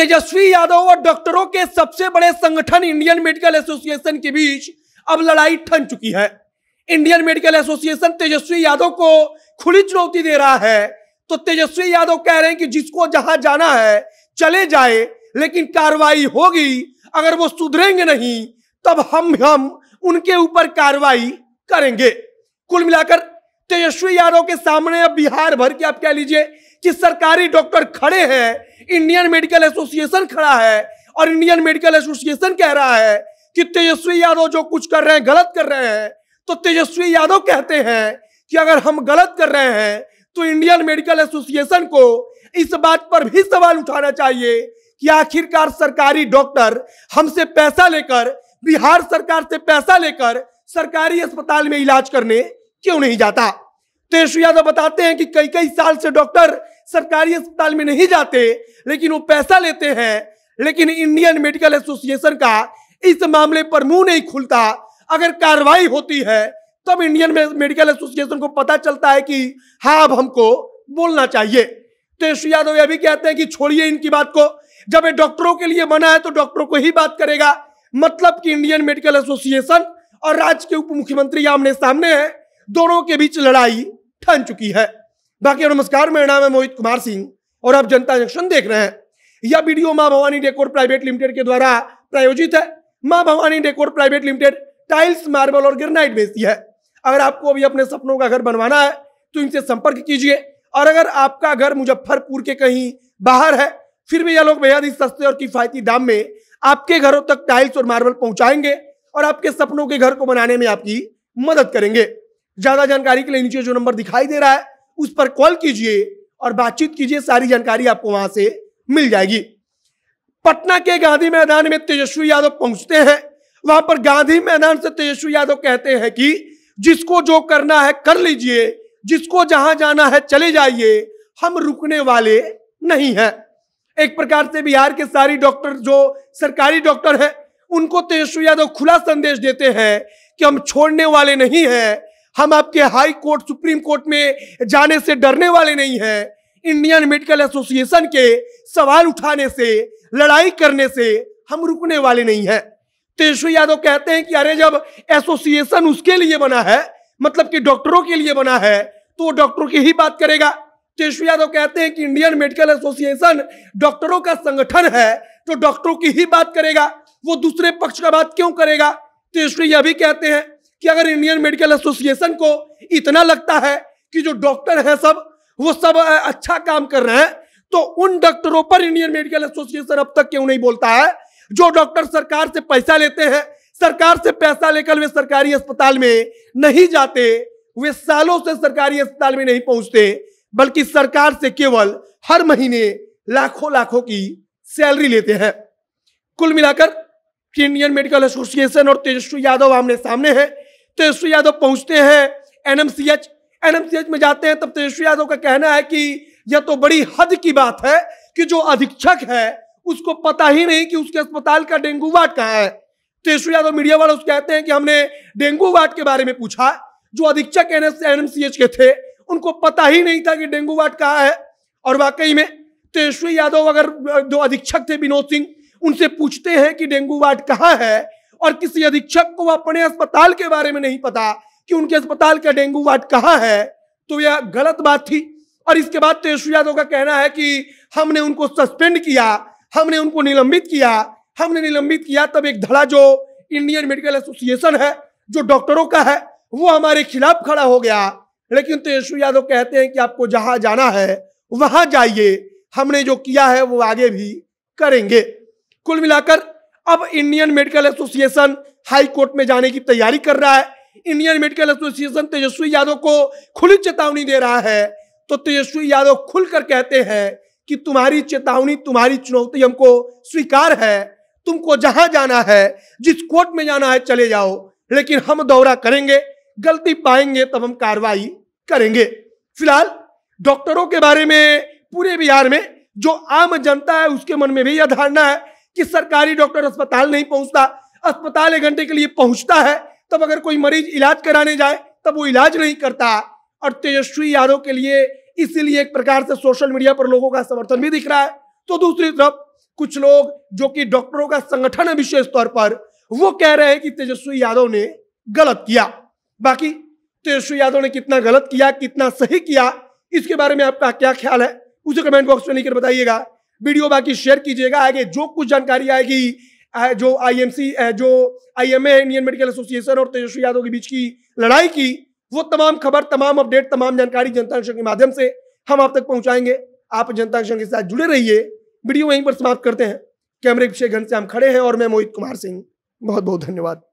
तेजस्वी यादव और डॉक्टरों के सबसे बड़े संगठन इंडियन मेडिकल एसोसिएशन के बीच अब लड़ाई ठन चुकी है Indian Medical Association Tejashwi Yadav को खुली चुनौती दे रहा है तो तेजस्वी यादव कह रहे हैं कि जिसको जहां जाना है चले जाए लेकिन कार्रवाई होगी अगर वो सुधरेंगे नहीं तब हम हम उनके ऊपर कार्रवाई करेंगे कुल मिलाकर तेजस्वी यादव के सामने अब बिहार भर के आप कह लीजिए कि सरकारी डॉक्टर खड़े हैं इंडियन मेडिकल एसोसिएशन खड़ा है और इंडियन मेडिकल एसोसिएशन कह रहा है कि तेजस्वी यादव जो कुछ कर रहे हैं गलत कर रहे हैं तो तेजस्वी यादव कहते हैं कि अगर हम गलत कर रहे हैं तो इंडियन मेडिकल एसोसिएशन को इस बात पर भी सवाल उठाना चाहिए कि आखिरकार सरकारी डॉक्टर हमसे पैसा लेकर बिहार सरकार से पैसा लेकर सरकारी अस्पताल में इलाज करने क्यों नहीं जाता तेजस्वी यादव बताते हैं कि कई कई साल से डॉक्टर सरकारी अस्पताल में नहीं जाते लेकिन वो पैसा लेते हैं लेकिन इंडियन मेडिकल एसोसिएशन का इस मामले पर मुंह नहीं खुलता अगर कार्रवाई होती है तब इंडियन मेडिकल एसोसिएशन को पता चलता है कि हाँ अब हमको बोलना चाहिए तेजस्वी तो यादव यह भी कहते हैं कि छोड़िए इनकी बात को जब ये डॉक्टरों के लिए बना है तो डॉक्टरों को ही बात करेगा मतलब कि इंडियन मेडिकल एसोसिएशन और राज्य के उप मुख्यमंत्री आमने सामने है दोनों के बीच लड़ाई ठन चुकी है बाकी नमस्कार मेरा नाम है मोहित कुमार सिंह और आप जनता जंक्शन देख रहे हैं यह वीडियो माँ भवानी डेकोर प्राइवेट लिमिटेड के द्वारा प्रायोजित है Maa Bhavani decor private limited tiles marble और ग्रेनाइट बेचती है अगर आपको अभी अपने सपनों का घर बनवाना है तो इनसे संपर्क कीजिए और अगर आपका घर मुजफ्फरपुर के कहीं बाहर है फिर भी यह लोग बेहद ही सस्ते और किफायती दाम में आपके घरों तक टाइल्स और मार्बल पहुंचाएंगे और आपके सपनों के घर को बनाने में आपकी मदद करेंगे ज्यादा जानकारी के लिए नीचे जो नंबर दिखाई दे रहा है उस पर कॉल कीजिए और बातचीत कीजिए सारी जानकारी आपको वहां से मिल जाएगी पटना के गांधी मैदान में तेजस्वी यादव पहुंचते हैं वहां पर गांधी मैदान से तेजस्वी यादव कहते हैं कि जिसको जो करना है कर लीजिए जिसको जहां जाना है चले जाइए हम रुकने वाले नहीं हैं एक प्रकार से बिहार के सारी डॉक्टर जो सरकारी डॉक्टर हैं उनको तेजस्वी यादव खुला संदेश देते हैं कि हम छोड़ने वाले नहीं हैं हम आपके हाई कोर्ट सुप्रीम कोर्ट में जाने से डरने वाले नहीं हैं इंडियन मेडिकल एसोसिएशन के सवाल उठाने से लड़ाई करने से हम रुकने वाले नहीं हैं तेजस्वी यादव कहते हैं कि अरे जब एसोसिएशन उसके लिए बना है मतलब कि डॉक्टरों के लिए बना है तो वो डॉक्टरों की ही बात करेगा तेजस्वी यादव कहते हैं कि इंडियन मेडिकल एसोसिएशन डॉक्टरों का संगठन है तो डॉक्टरों की ही बात करेगा वो दूसरे पक्ष का बात क्यों करेगा तेजस्वी यह भी कहते हैं कि अगर इंडियन मेडिकल एसोसिएशन को इतना लगता है कि जो डॉक्टर है सब वो सब अच्छा काम कर रहे हैं तो उन डॉक्टरों पर इंडियन मेडिकल एसोसिएशन अब तक क्यों नहीं बोलता है जो डॉक्टर सरकार से पैसा लेते हैं सरकार से पैसा लेकर वे सरकारी अस्पताल में नहीं जाते वे सालों से सरकारी अस्पताल में नहीं पहुंचते बल्कि सरकार से केवल हर महीने लाखों लाखों की सैलरी लेते हैं कुल मिलाकर इंडियन मेडिकल एसोसिएशन और तेजस्वी यादव आमने सामने हैं तेजस्वी यादव पहुंचते हैं एनएमसीएच एनएमसीएच में जाते हैं तब तेजस्वी यादव का कहना है कि यह तो बड़ी हद की बात है कि जो अधीक्षक है उसको पता ही नहीं कि उसके अस्पताल का डेंगू वार्ड कहाँ है तेजस्वी यादव मीडिया वाले उसको कहते हैं कि हमने डेंगू वार्ड के बारे में पूछा जो अधीक्षक एनएमसीएच के थे उनको पता ही नहीं था कि डेंगू वार्ड कहाँ है और वाकई में तेजस्वी यादव अगर जो अधीक्षक थे विनोद सिंह उनसे पूछते हैं कि डेंगू वार्ड कहाँ है और किसी अधीक्षक को अपने अस्पताल के बारे में नहीं पता कि उनके अस्पताल का डेंगू वार्ड कहाँ है तो यह गलत बात थी और इसके बाद तेजस्वी तो यादव का कहना है कि हमने उनको सस्पेंड किया हमने उनको निलंबित किया हमने निलंबित किया तब एक धड़ा जो इंडियन मेडिकल एसोसिएशन है जो डॉक्टरों का है वो हमारे खिलाफ खड़ा हो गया लेकिन तेजस्वी तो यादव कहते हैं कि आपको जहां जाना है वहां जाइए हमने जो किया है वो आगे भी करेंगे कुल मिलाकर अब Indian Medical Association high court में जाने की तैयारी कर रहा है Indian Medical Association Tejashwi Yadav को खुली चेतावनी दे रहा है तो तेजस्वी यादव खुलकर कहते हैं कि तुम्हारी चेतावनी तुम्हारी चुनौती हमको स्वीकार है तुमको जहां जाना है जिस कोर्ट में जाना है चले जाओ लेकिन हम दौरा करेंगे गलती पाएंगे तब हम कार्रवाई करेंगे फिलहाल डॉक्टरों के बारे में पूरे बिहार में जो आम जनता है उसके मन में भी यह धारणा है कि सरकारी डॉक्टर अस्पताल नहीं पहुंचता अस्पताल एक घंटे के लिए पहुंचता है तब अगर कोई मरीज इलाज कराने जाए तब वो इलाज नहीं करता और तेजस्वी यादव के लिए इसीलिए एक प्रकार से सोशल मीडिया पर लोगों का समर्थन भी दिख रहा है तो दूसरी तरफ कुछ लोग जो कि डॉक्टरों का संगठन है विशेष तौर पर वो कह रहे हैं कि तेजस्वी यादव ने गलत किया बाकी तेजस्वी यादव ने कितना गलत किया कितना सही किया इसके बारे में आपका क्या ख्याल है उसे कमेंट बॉक्स में लिखकर बताइएगा वीडियो बाकी शेयर कीजिएगा आगे जो कुछ जानकारी आएगी जो आईएमसी जो आईएमए इंडियन मेडिकल एसोसिएशन और तेजस्वी यादव के बीच की लड़ाई की वो तमाम खबर तमाम अपडेट तमाम जानकारी जनता दर्शन के माध्यम से हम आप तक पहुंचाएंगे आप जनता दर्शन के साथ जुड़े रहिए वीडियो यहीं पर समाप्त करते हैं कैमरे पीछे घंटे से हम खड़े हैं और मैं मोहित कुमार सिंह बहुत बहुत धन्यवाद